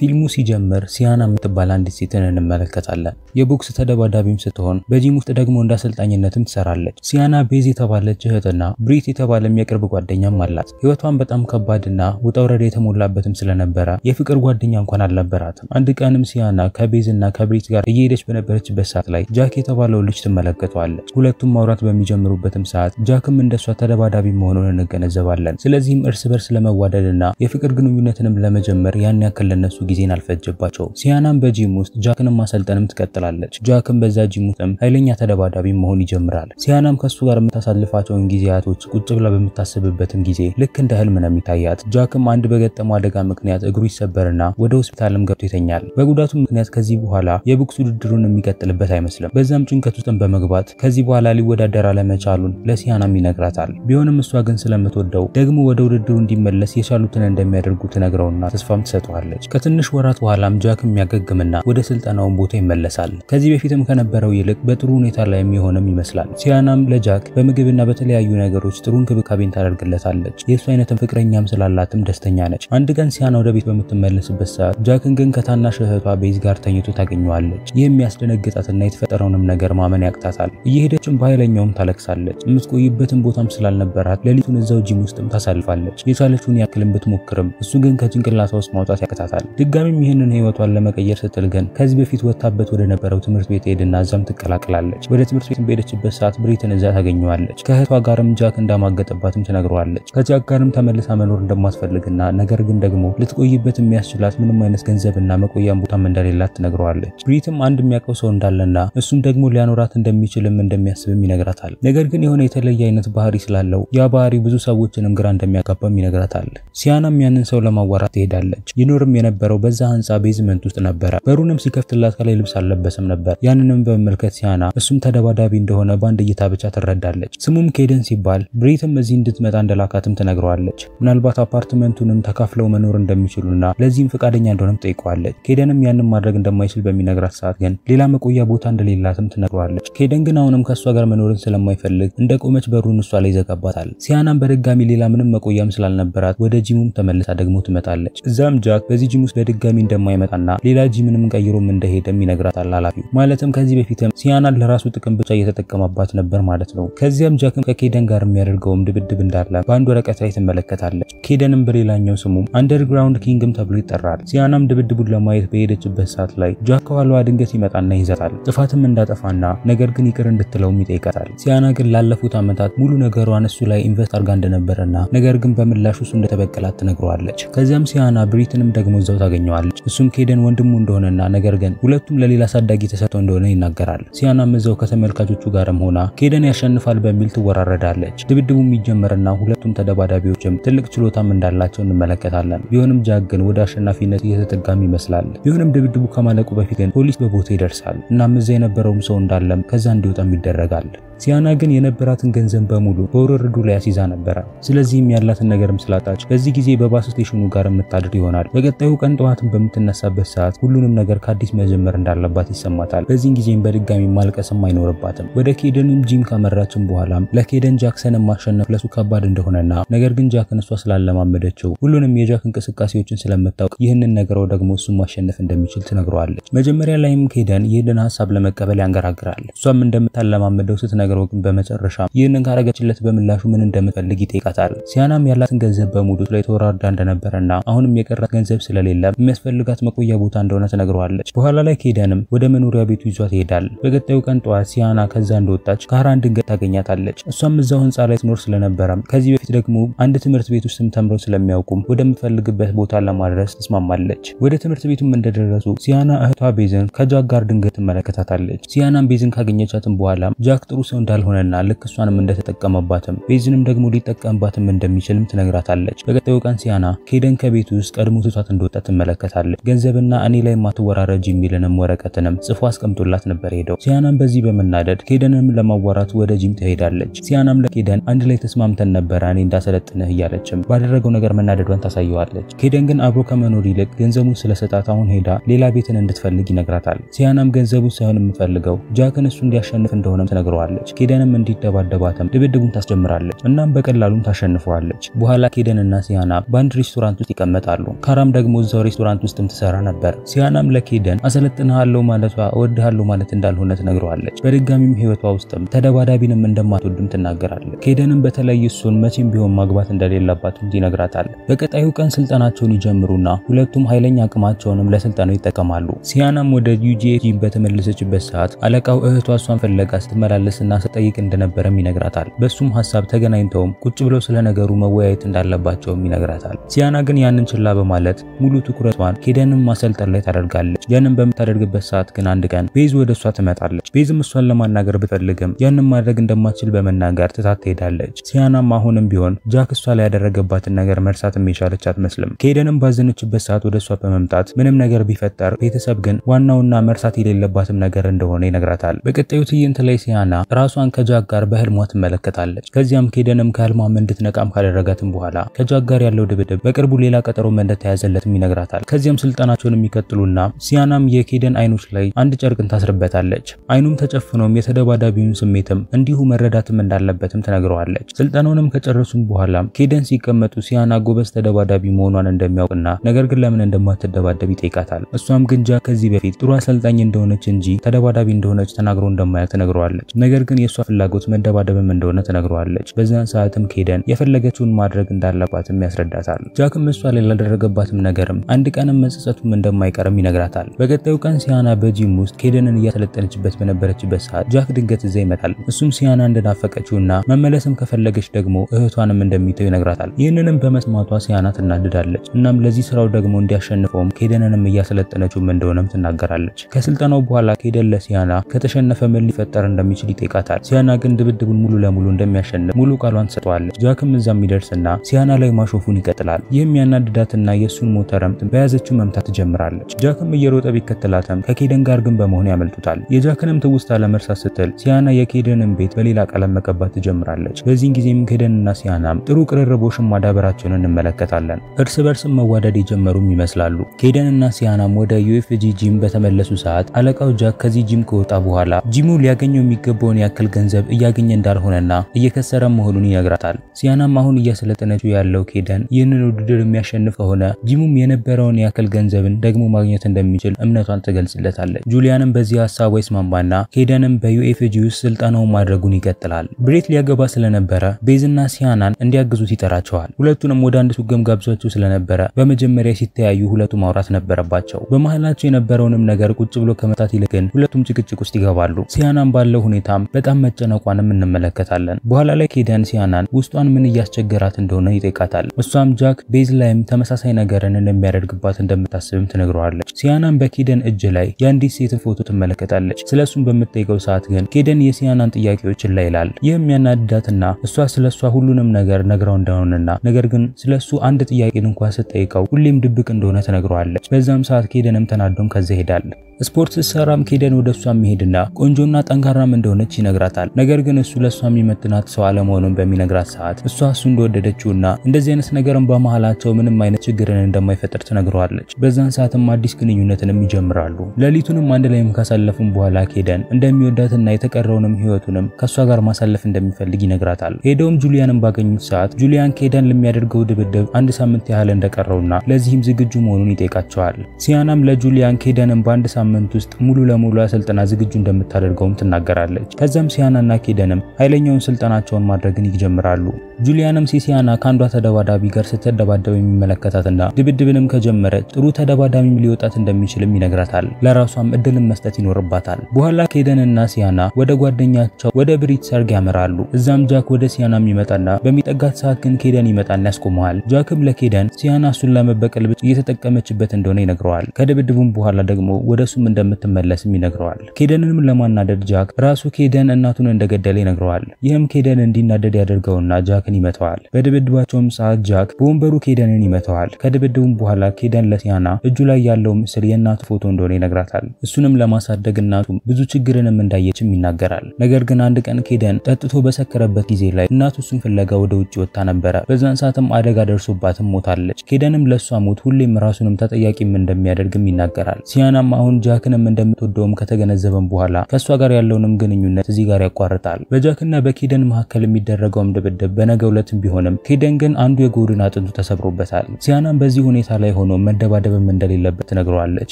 ፊልሙ ሲጀምር ሲያና የምትባል አንዲት ሴትን እንመለከታለን። የቦክስ ተደባዳቢም ስትሆን በጂም ውስጥ ደግሞ እንደ አሰልጣኝነትም ትሰራለች። ሲያና ቤዝ የተባለች እህትና ብሪት የተባለም የቅርብ ጓደኛም አላት። ህይወቷን በጣም ከባድና ውጠውረድ የተሞላበትም ስለነበረ የፍቅር ጓደኛ እንኳን አልነበራትም። አንድ ቀንም ሲያና ከቤዝና ከብሪት ጋር እየሄደች በነበረችበት ሰዓት ላይ ጃክ የተባለው ልጅ ትመለከተዋለች። ሁለቱም ማውራት በሚጀምሩበትም ሰዓት ጃክም እንደሷ ተደባዳቢ መሆኑን እንገነዘባለን። ስለዚህም እርስ በርስ ለመዋደድና የፍቅር ግንኙነትንም ለመጀመር ያን ያክል ለነሱ ጊዜን አልፈጀባቸውም። ሲያናም በጂም ውስጥ ጃክንም ማሰልጠንም ትቀጥላለች። ጃክም በዛ ጂም ውስጥም ኃይለኛ ተደባዳቢ መሆን ይጀምራል። ሲያናም ከሱ ጋር የምታሳልፋቸውን ጊዜያቶች ቁጭ ብላ በምታስብበትም ጊዜ ልክ እንደ ህልም ነው የሚታያት። ጃክም አንድ በገጠመው አደጋ ምክንያት እግሩ ይሰበርና ወደ ሆስፒታልም ገብቶ ይተኛል። በጉዳቱ ምክንያት ከዚህ በኋላ የቦክስ ውድድሩን የሚቀጥልበት አይመስልም። በዛም ጭንቀት ውስጥም በመግባት ከዚህ በኋላ ሊወዳደር አለመቻሉን ለሲያናም ይነግራታል። ቢሆንም እሷ ግን ስለምትወደው ደግሞ ወደ ውድድሩ እንዲመለስ የቻሉትን እንደሚያደርጉ ትነግረውና ተስፋም ትሰጠዋለች። ከትንሽ ወራት በኋላም ጃክ የሚያገግምና ወደ ስልጠናውን ቦታ ይመለሳል። ከዚህ በፊትም ከነበረው ይልቅ በጥሩ ሁኔታ ላይ የሚሆንም ይመስላል። ሲያናም ለጃክ በምግብና በተለያዩ ነገሮች ጥሩ እንክብካቤን ታደርግለታለች። የእሱ አይነትም ፍቅረኛም ስላላትም ደስተኛ ነች። አንድ ቀን ሲያና ወደ ቤት በምትመለስበት ሰዓት ጃክን ግን ከታናሽ እህቷ ቤዝ ጋር ተኝቶ ታገኘዋለች። ይህ የሚያስደነግጣትና የተፈጠረውንም ነገር ማመን ያቅታታል። እየሄደችም በኃይለኛውም ታለቅሳለች። የምትቆይበትን ቦታም ስላልነበራት ሌሊቱን እዛው ጂም ውስጥም ታሳልፋለች። የቻለችውን ያክልም ብትሞክርም እሱ ግን ከጭንቅላቷ ውስጥ ማውጣት ያቅታታል። ድጋሚም ይህንን ህይወቷን ለመቀየር ስትል ግን ከዚህ በፊት ወታበት ወደ ነበረው ትምህርት ቤት ሄድና እዛም ትቀላቅላለች። ወደ ትምህርት ቤት በሄደችበት ሰዓት ብሪትን እዛ ታገኘዋለች። ከእህቷ ጋርም ጃክ እንዳማገጠባትም ትነግረዋለች። ከጃክ ጋርም ተመልሳ መኖር እንደማትፈልግና ነገር ግን ደግሞ ልትቆይበት የሚያስችላት ምንም አይነት ገንዘብና መቆያም ቦታም እንደሌላት ትነግረዋለች። ብሪትም አንድ የሚያውቀው ሰው እንዳለና እሱም ደግሞ ሊያኖራት እንደሚችልም እንደሚያስብም ይነግራታል። ነገር ግን የሆነ የተለየ አይነት ባህሪ ስላለው ያ ባህሪ ብዙ ሰዎችንም ግራ እንደሚያጋባም ይነግራታል። ሲያናም ያንን ሰው ለማዋራት ትሄዳለች። ይኖርም የነበረው የነበረው በዛ ህንፃ ቤዝመንት ውስጥ ነበረ። በሩንም ሲከፍትላት ከላይ ልብስ አልለበሰም ነበር። ያንንም በመመልከት ሲያና እሱም ተደባዳቢ እንደሆነ በአንድ እይታ ብቻ ትረዳለች። ስሙም ኬደን ሲባል ብሬትም እዚህ እንድትመጣ እንደላካትም ትነግረዋለች። ምናልባት አፓርትመንቱንም ተካፍለው መኖር እንደሚችሉና ለዚህም ፈቃደኛ እንደሆነም ጠይቀዋለች። ኬደንም ያንን ማድረግ እንደማይችል በሚነግራት ሰዓት ግን ሌላ መቆያ ቦታ እንደሌላትም ትነግረዋለች። ኬደን ግን አሁንም ከእሷ ጋር መኖርን ስለማይፈልግ እንደ ቆመች በሩን እሷ ላይ ይዘጋባታል። ሲያናም በድጋሚ ሌላ ምንም መቆያም ስላልነበራት ወደ ጂሙም ተመልሳ ደግሞ ትመጣለች። እዛም ጃክ በዚህ ጂም ውስጥ በድጋሚ እንደማይመጣና ሌላ ጂምንም ቀይሮም እንደሄደም ይነግራታል ኃላፊው። ማለትም ከዚህ በፊትም ሲያናን ለራሱ ጥቅም ብቻ እየተጠቀመባት ነበር ማለት ነው። ከዚያም ጃክም ከኬደን ጋር የሚያደርገውም ድብድብ እንዳለ በአንድ ወረቀት ላይ ትመለከታለች። ኬደንም በሌላኛው ስሙም አንደርግራውንድ ኪንግም ተብሎ ይጠራል። ሲያናም ድብድቡን ለማየት በሄደችበት ሰዓት ላይ ጃክ ከኋላዋ ድንገት ይመጣና ይዘታል። ጥፋትም እንዳጠፋና ነገር ግን ይቅር እንድትለውም ይጠይቃታል። ሲያና ግን ላለፉት ዓመታት ሙሉ ነገሯን እሱ ላይ ኢንቨስት አድርጋ እንደነበረና ነገር ግን በምላሹ እሱ እንደተበቀላት ትነግረዋለች። ከዚያም ሲያና ብሪትንም ደግሞ እዛው ታገኘዋለች። እሱም ኬደን ወንድሙ እንደሆነና ነገር ግን ሁለቱም ለሌላ አሳዳጊ ተሰጥቶ እንደሆነ ይናገራል። ሲያናም እዛው ከተመልካቾቹ ጋርም ሆና ኬደን ያሸንፋል በሚል ትወራረዳለች። ድብድቡም ይጀመርና ሁለቱም ተደባዳቢዎችም ትልቅ ችሎታም እንዳላቸው እንመለከታለን። ቢሆንም ጃክ ግን ወደ አሸናፊነት እየተጠጋም ይመስላል። ቢሆንም ድብድቡ ከማለቁ በፊት ግን ፖሊስ በቦታ ይደርሳል። እናም እዛ የነበረውም ሰው እንዳለም ከዛ እንዲወጣም ይደረጋል። ሲያና ግን የነበራትን ገንዘብ በሙሉ በውርርዱ ላይ አስይዛ ነበረ። ስለዚህም ያላትን ነገርም ስላጣች በዚህ ጊዜ በባስ ስቴሽኑ ጋር የምታድር ይሆናል። በቀጣዩ ቀን ጠዋትን በምትነሳበት ሰዓት ሁሉንም ነገር ከአዲስ መጀመር እንዳለባት ይሰማታል። በዚህን ጊዜም በድጋሚ ማልቀስም አይኖርባትም። ወደ ኬደንም ጂም ካመራችን በኋላም ለኬደን ጃክሰን ማሸነፍ ለሱ ከባድ እንደሆነና ነገር ግን ጃክን እሷ ስላለማመደችው ሁሉንም የጃክ እንቅስቃሴዎችን ስለምታውቅ ይህንን ነገረው ደግሞ እሱን ማሸነፍ እንደሚችል ትነግረዋለች። መጀመሪያ ላይም ኬደን ይህንን ሀሳብ ለመቀበል ያንገራግራል። እሷም እንደምታለማመደው ስትነግረው ግን በመጨረሻ ይህንን ካረገችለት በምላሹ ምን እንደምትፈልግ ይጠይቃታል። ሲያናም ያላትን ገንዘብ በሙሉ ላይ ተወራርዳ እንደነበረና አሁንም የቀራት ገንዘብ ስለሌለ የሚያስፈልጋት መቆያ ቦታ እንደሆነ ትነግረዋለች። በኋላ ላይ ኬደንም ወደ መኖሪያ ቤቱ ይዟት ይሄዳል። በቀጣዩ ቀን ጠዋት ሲያና ከዛ እንደወጣች ካራን ድንገት ታገኛታለች። እሷም እዛው ህንፃ ላይ ትኖር ስለነበረ ከዚህ በፊት ደግሞ አንድ ትምህርት ቤት ውስጥም ተምረው ስለሚያውቁም ወደምፈልግበት ቦታ ለማድረስ ተስማማለች። ወደ ትምህርት ቤቱም እንደደረሱ ሲያና እህቷ ቤዝን ከጃክ ጋር ድንገት ትመለከታታለች። ሲያናም ቤዝን ካገኘቻትም በኋላ ጃክ ጥሩ ሰው እንዳልሆነና ልክ እሷንም እንደተጠቀመባትም ቤዝንም ደግሞ ሊጠቀምባትም እንደሚችልም ትነግራታለች። በቀጣዩ ቀን ሲያና ኬደን ከቤት ውስጥ ቀድሞ ትቷት እንደወጣት ትመለከታለች። ገንዘብና እኔ ላይ ማትወራረጅ የሚልንም ወረቀትንም ጽፎ አስቀምጦላት ነበር ሄደው። ሲያናም በዚህ በመናደድ ኬደንም ለማዋራት ወደ ጂም ትሄዳለች። ሲያናም ለኬደን አንድ ላይ ተስማምተን ነበረ እኔ እንዳሰለጥንህ እያለችም ባደረገው ነገር መናደዷን ታሳየዋለች። ኬደን ግን አብሮ ከመኖር ይልቅ ገንዘቡን ስለሰጣት አሁን ሄዳ ሌላ ቤትን እንድትፈልግ ይነግራታል። ሲያናም ገንዘቡን ሳይሆን የምፈልገው ጃክን እሱ እንዲያሸንፍ እንደሆነም ትነግረዋለች። ኬደንም እንዲደባደባትም ድብድቡን ታስጀምራለች። እናም በቀላሉም ታሸንፈዋለች። በኋላ ኬደንና ሲያና በአንድ ሬስቶራንት ውስጥ ይቀመጣሉ። ካራም ደግሞ እዛው ሬስቶራንት ውስጥም ትሰራ ነበር። ሲያናም ለኬደን አሰለጥንሃለሁ ማለቷ እወድሃለሁ ማለት እንዳልሆነ ትነግረዋለች። በድጋሚም ህይወቷ ውስጥም ተደባዳቢንም እንደማትወድም ትናገራለች። ኬደንም በተለይ እሱን መቼም ቢሆን ማግባት እንደሌለባትም ይነግራታል። በቀጣዩ ቀን ስልጠናቸውን ይጀምሩና ሁለቱም ኃይለኛ አቅማቸውንም ለስልጠናው ይጠቀማሉ። ሲያናም ወደ ዩጂኤ በተመለሰችበት ሰዓት አለቃው እህቷ እሷን ፍለጋ ስትመላለስና ስትጠይቅ እንደነበረም ይነግራታል። በሱም ሀሳብ ተገናኝተውም ቁጭ ብለው ስለ ነገሩ መወያየት እንዳለባቸውም ይነግራታል። ሲያና ግን ያንን ችላ በማለት ሙሉ ትኩረቷን ሄደንን ማሰልጠን ላይ ታደርጋለች። ያንን በምታደርግበት ሰዓት ግን አንድ ቀን ቤዝ ወደ እሷ ትመጣለች። ቤዝም እሷን ለማናገር ብትፈልግም ያንን ማድረግ እንደማትችል በመናገር ትታት ትሄዳለች። ሲያናም አሁንም ቢሆን ጃክ እሷ ላይ ያደረገባትን ነገር መርሳት የቻለች አትመስልም። ሄደንም ባዘነችበት ሰዓት ወደ እሷ በመምጣት ምንም ነገር ቢፈጠር ቤተሰብ ግን ዋናውና መርሳት የሌለባትም ነገር እንደሆነ ይነግራታል። በቀጣዩ ትዕይንት ላይ ሲያና ራሷን ከጃክ ጋር በህልሟ ትመለከታለች። ከዚያም ኬደንም ከህልሟም እንድትነቃም ካደረጋትም በኋላ ከጃክ ጋር ያለው ድብድብ በቅርቡ ሌላ ቀጠሮም እንደተያዘለትም ይነግራል። ይነግራታል። ከዚያም ስልጠናቸውን የሚቀጥሉና ሲያናም የኬደን አይኖች ላይ አንድ ጨርቅን ታስርበታለች። አይኑም ተጨፍኖም የተደባዳቢውን ስሜትም እንዲሁ መረዳትም እንዳለበትም ትነግረዋለች። ስልጠናውንም ከጨረሱም በኋላ ኬደን ሲቀመጡ ሲያና ጎበዝ ተደባዳቢ መሆኗን እንደሚያውቅና ነገር ግን ለምን እንደማትደባደብ ይጠይቃታል። እሷም ግንጃ ከዚህ በፊት ጥሩ አሰልጣኝ እንደሆነች እንጂ ተደባዳቢ እንደሆነች ተናግሮ እንደማያውቅ ትነግረዋለች። ነገር ግን የእሷ ፍላጎት መደባደብም እንደሆነ ትነግረዋለች። በዚያን ሰዓትም ኬደን የፈለገችውን ማድረግ እንዳለባትም ያስረዳታል። ጃክም እሷ ላይ ላደረገባትም ነገርም አንድ ቀንም መጸጸቱም እንደማይቀርም ይነግራታል። በቀጣዩ ቀን ሲያና በጂም ውስጥ ኬደንን እያሰለጠነችበት በነበረችበት ሰዓት ጃክ ድንገት እዛ ይመጣል። እሱም ሲያና እንደናፈቀችውና መመለስም ከፈለገች ደግሞ እህቷንም እንደሚተው ይነግራታል። ይህንንም በመስማቷ ሲያና ትናድዳለች። እናም ለዚህ ስራው ደግሞ እንዲያሸንፈውም ኬደንንም እያሰለጠነችውም እንደሆነም ትናገራለች። ከስልጠናው በኋላ ኬደን ለሲያና ከተሸነፈ ምን ሊፈጠር እንደሚችል ይጠይቃታል። ሲያና ግን ድብድቡን ሙሉ ለሙሉ እንደሚያሸንፍ ሙሉ ቃሏን ትሰጠዋለች። ጃክም እዛ ይደርስና ሲያና ላይ ማሾፉን ይቀጥላል። ይህም ያናድዳትና የእሱን ሞተርም ኬትን በያዘችው መምታት ትጀምራለች። ጃክም እየሮጠ ቢከተላትም ከኬደን ጋር ግን በመሆን ያመልጡታል። የጃክንም ትውስታ ለመርሳት ስትል ሲያና የኬደንን ቤት በሌላ ቀለም መቀባት ትጀምራለች። በዚህን ጊዜም ኬደንና ሲያናም ጥሩ ቅርርቦሽን ማዳበራቸውን እንመለከታለን። እርስ በርስም መዋደድ የጀመሩም ይመስላሉ። ኬደንና ሲያናም ወደ ዩኤፍጂ ጂም በተመለሱ ሰዓት አለቃው ጃክ ከዚህ ጂም ከወጣ በኋላ ጂሙ ሊያገኘው የሚገባውን ያክል ገንዘብ እያገኘ እንዳልሆነና እየከሰረ መሆኑን ይነግራታል። ሲያናም አሁን እያሰለጠነችው ያለው ኬደን ይህንን ውድድር የሚያሸንፍ ከሆነ ጂሙም የነበረ የነበረውን ያክል ገንዘብን ደግሞ ማግኘት እንደሚችል እምነቷን ትገልጽለታለች። ጁሊያንም በዚህ ሀሳቧ ይስማማና ሄደንም በዩኤፍጂ ውስጥ ስልጠናውን ማድረጉን ይቀጥላል። ብሬት ሊያገባ ስለነበረ ቤዝና ሲያናን እንዲያግዙት ይጠራቸዋል። ሁለቱንም ወደ አንድ ሱገም ጋብዟቸው ስለነበረ በመጀመሪያ ሲተያዩ ሁለቱ ማውራት ነበረባቸው። በመሀላቸው የነበረውንም ነገር ቁጭ ብሎ ከመታት ይልቅን ሁለቱም ጭቅጭቅ ውስጥ ይገባሉ። ሲያናን ባለው ሁኔታም በጣም መጨነቋንም እንመለከታለን። በኋላ ላይ ኬደን ሲያናን ውስጧን ምን እያስቸገራት እንደሆነ ይጠይቃታል። እሷም ጃክ ቤዝ ላይም ተመሳሳይ ነገርን እንደሚያደርግ እንዲያድግባት እንደምታስብም ትነግረዋለች። ሲያናን በኬደን እጅ ላይ የአንዲት ሴትን ፎቶ ትመለከታለች። ስለሱም በምትጠይቀው ሰዓት ግን ኬደን የሲያናን ጥያቄዎች ላይ ይላል። ይህም ያናድዳትና እሷ ስለሷ ሁሉንም ነገር ነግረው እንደሆነና ነገር ግን ስለሱ አንድ ጥያቄን እንኳን ስትጠይቀው ሁሌም ድብቅ እንደሆነ ትነግረዋለች። በዛም ሰዓት ኬደንም ተናዶም ከዚያ ይሄዳል። ስፖርት ስትሰራም ኬደን ወደ እሷ የሚሄድና ቆንጆና ጠንካራም እንደሆነች ይነግራታል። ነገር ግን እሱ ለእሷ የሚመጥናት ሰው አለመሆኑን በሚነግራት ሰዓት እሷ እሱ እንደወደደችውና እንደዚህ አይነት ነገርም በመሃላቸው ምንም አይነት ችግርን እንደማይፈጥር ትነግረዋለች። በዛን ሰዓትም አዲስ ግንኙነትንም ይጀምራሉ። ሌሊቱንም አንድ ላይም ካሳለፉም በኋላ ኬደን እንደሚወዳትና የተቀረውንም ህይወቱንም ከእሷ ጋር ማሳለፍ እንደሚፈልግ ይነግራታል። ሄደውም ጁሊያንን ባገኙት ሰዓት ጁሊያን ኬደን ለሚያደርገው ድብድብ አንድ ሳምንት ያህል እንደቀረውና ለዚህም ዝግጁ መሆኑን ይጠይቃቸዋል። ሲያናም ለጁሊያን ኬደንን በአንድ ሳምንት ሳምንት ውስጥ ሙሉ ለሙሉ ለስልጠና ዝግጁ እንደምታደርገውም ትናገራለች። ከዛም ሲያናና ኬደንም ኃይለኛውን ስልጠናቸውን ማድረግን ይጀምራሉ። ጁሊያንም ሲሲያና ከአንዷ ተደባዳቢ ጋር ስትደባደብ የሚመለከታትና ድብድብንም ከጀመረች ጥሩ ተደባዳቢም ሊወጣት እንደሚችልም ይነግራታል። ለራሷም እድልን መስጠት ይኖርባታል። በኋላ ኬደንና ሲያና ወደ ጓደኛቸው ወደ ብሪት ሰርግ ያመራሉ። እዛም ጃክ ወደ ሲያናም ይመጣና በሚጠጋት ሰዓት ግን ኬደን ይመጣና ያስቆመዋል። ጃክም ለኬደን ሲያና እሱን ለመበቀል ብቻ እየተጠቀመችበት እንደሆነ ይነግረዋል። ከድብድቡም በኋላ ደግሞ ወደ እሱም እንደምትመለስም ይነግረዋል። ኬደንንም ለማናደድ ጃክ ራሱ ኬደን እናቱን እንደገደለ ይነግረዋል። ይህም ኬደን እንዲናደድ ያደርገውና ጃክን ይመተዋል። በድብድባቸውም ሰዓት ጃክ በወንበሩ ኬደንን ይመተዋል። ከድብድቡም በኋላ ኬደን ለቲያና እጁ ላይ ያለው ምስል የእናቱ ፎቶ እንደሆነ ይነግራታል። እሱንም ለማሳደግ እናቱ ብዙ ችግርንም እንዳየችም ይናገራል። ነገር ግን አንድ ቀን ኬደን ጠጥቶ በሰከረበት ጊዜ ላይ እናቱ እሱን ፍለጋ ወደ ውጭ ወጥታ ነበረ። በዛን ሰዓትም አደጋ ደርሶባትም ሞታለች። ኬደንም ለእሷ ሞት ሁሌም ራሱንም ተጠያቂም እንደሚያደርግም ይናገራል። ሲያናም አሁን ጃክንም እንደምትወደውም ከተገነዘበም በኋላ ከእሷ ጋር ያለውንም ግንኙነት እዚህ ጋር ያቋርጣል። በጃክና በኬደን መካከል የሚደረገውም ድብድብ በነገ ውለትም ቢሆንም ኬደን ግን አንዱ የጎድን አጥንቱ ተሰብሮበታል። ሲያናም በዚህ ሁኔታ ላይ ሆኖ መደባደብም እንደሌለበት ትነግረዋለች።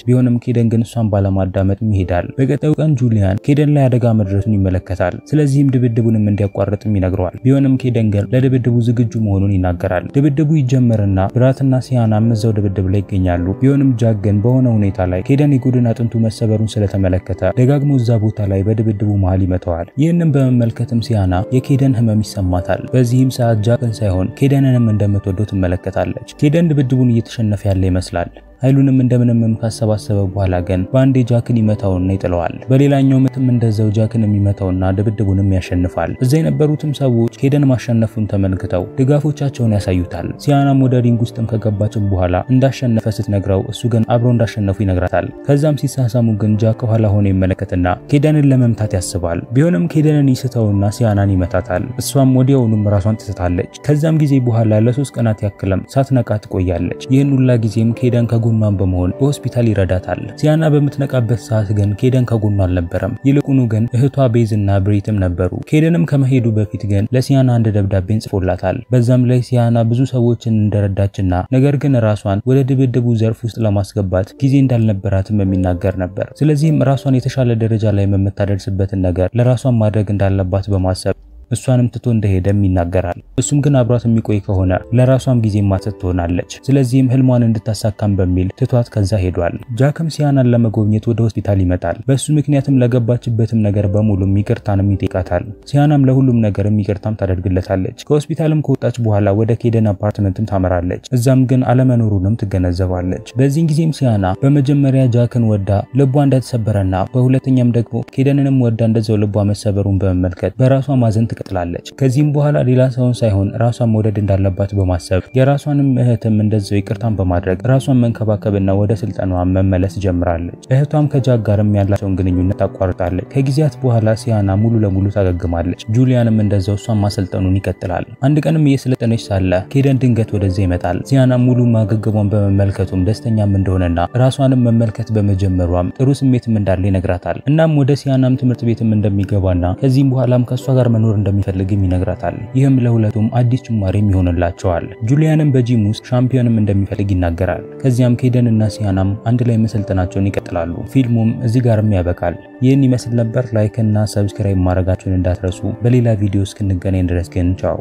ቢሆንም ኬደን ግን እሷን ባለማዳመጥ ይሄዳል። በቀጣዩ ቀን ጁሊያን ኬደን ላይ አደጋ መድረሱን ይመለከታል። ስለዚህም ድብድቡንም እንዲያቋርጥም ይነግረዋል። ቢሆንም ኬደን ግን ለድብድቡ ዝግጁ መሆኑን ይናገራል። ድብድቡ ይጀመርና ብራትና ሲያናም እዛው ድብድብ ላይ ይገኛሉ። ቢሆንም ጃክ ግን በሆነ ሁኔታ ላይ ኬደን የጎድን አጥንቱ መሰበሩን ስለተመለከተ ደጋግሞ እዛ ቦታ ላይ በድብድቡ መሃል ይመተዋል። ይህንም በመመልከትም ሲያና የኬደን ህመም ይሰማታል። በዚህም ሰዓት ጃክን ሳይሆን ኬደንንም እንደምትወደው ትመለከታለች። ኬደን ድብድቡን እየተሸነፈ ያለ ይመስላል። ኃይሉንም እንደምንም ካሰባሰበ በኋላ ግን በአንዴ ጃክን ይመታውና ይጥለዋል። በሌላኛው ምትም እንደዛው ጃክን የሚመታውና ድብድቡንም ያሸንፋል። እዛ የነበሩትም ሰዎች ኬደን ማሸነፉን ተመልክተው ድጋፎቻቸውን ያሳዩታል። ሲያናም ወደ ሪንግ ውስጥም ከገባችም በኋላ እንዳሸነፈ ስትነግረው እሱ ግን አብሮ እንዳሸነፉ ይነግራታል። ከዛም ሲሳሳሙ ግን ጃክ ኋላ ሆኖ ይመለከትና ኬደንን ለመምታት ያስባል። ቢሆንም ኬደንን ይስተውና ሲያናን ይመታታል። እሷም ወዲያውኑም ራሷን ትስታለች። ከዛም ጊዜ በኋላ ለሶስት ቀናት ያክልም ሳትነቃ ትቆያለች። ይህን ሁላ ጊዜም ኬደን ከጉ ከጎኗን በመሆን በሆስፒታል ይረዳታል። ሲያና በምትነቃበት ሰዓት ግን ኬደን ከጎኗ አልነበረም። ይልቁኑ ግን እህቷ ቤዝና ብሬትም ነበሩ። ኬደንም ከመሄዱ በፊት ግን ለሲያና አንድ ደብዳቤን ጽፎላታል። በዛም ላይ ሲያና ብዙ ሰዎችን እንደረዳችና ነገር ግን ራሷን ወደ ድብድቡ ዘርፍ ውስጥ ለማስገባት ጊዜ እንዳልነበራትም የሚናገር ነበር። ስለዚህም ራሷን የተሻለ ደረጃ ላይ የምታደርስበትን ነገር ለራሷን ማድረግ እንዳለባት በማሰብ እሷንም ትቶ እንደሄደም ይናገራል። እሱም ግን አብሯት የሚቆይ ከሆነ ለራሷም ጊዜ ማሰት ትሆናለች። ስለዚህም ህልሟን እንድታሳካም በሚል ትቷት ከዛ ሄዷል። ጃክም ሲያናን ለመጎብኘት ወደ ሆስፒታል ይመጣል። በእሱ ምክንያትም ለገባችበትም ነገር በሙሉም ይቅርታንም ይጠይቃታል። ሲያናም ለሁሉም ነገርም ይቅርታም ታደርግለታለች። ከሆስፒታልም ከወጣች በኋላ ወደ ኬደን አፓርትመንትም ታመራለች። እዛም ግን አለመኖሩንም ትገነዘባለች። በዚህን ጊዜም ሲያና በመጀመሪያ ጃክን ወዳ ልቧ እንዳተሰበረና በሁለተኛም ደግሞ ኬደንንም ወዳ እንደዛው ልቧ መሰበሩን በመመልከት በራሷ ማዘን ቀጥላለች። ከዚህም በኋላ ሌላ ሰውን ሳይሆን ራሷን መውደድ እንዳለባት በማሰብ የራሷንም እህትም እንደዚው ይቅርታን በማድረግ ራሷን መንከባከብና ወደ ስልጠኗ መመለስ ጀምራለች። እህቷም ከጃክ ጋርም ያላቸውን ግንኙነት ታቋርጣለች። ከጊዜያት በኋላ ሲያና ሙሉ ለሙሉ ታገግማለች። ጁሊያንም እንደዛው እሷን ማሰልጠኑን ይቀጥላል። አንድ ቀንም እየሰለጠነች ሳለ ኬደን ድንገት ወደዚያ ይመጣል። ሲያና ሙሉ ማገገቧን በመመልከቱም ደስተኛም እንደሆነና ራሷንም መመልከት በመጀመሯም ጥሩ ስሜትም እንዳለ ይነግራታል። እናም ወደ ሲያናም ትምህርት ቤትም እንደሚገባና ከዚህም በኋላም ከእሷ ጋር መኖር እንደ እንደሚፈልግም ይነግራታል። ይህም ለሁለቱም አዲስ ጅማሬም ይሆንላቸዋል። ጁሊያንም በጂም ውስጥ ሻምፒዮንም እንደሚፈልግ ይናገራል። ከዚያም ኬደን እና ሲያናም አንድ ላይ መሰልጠናቸውን ይቀጥላሉ። ፊልሙም እዚህ ጋርም ያበቃል። ይህን ይመስል ነበር። ላይክ እና ሰብስክራይብ ማድረጋቸውን እንዳትረሱ። በሌላ ቪዲዮ እስክንገናኝ ድረስ ግን ቻው።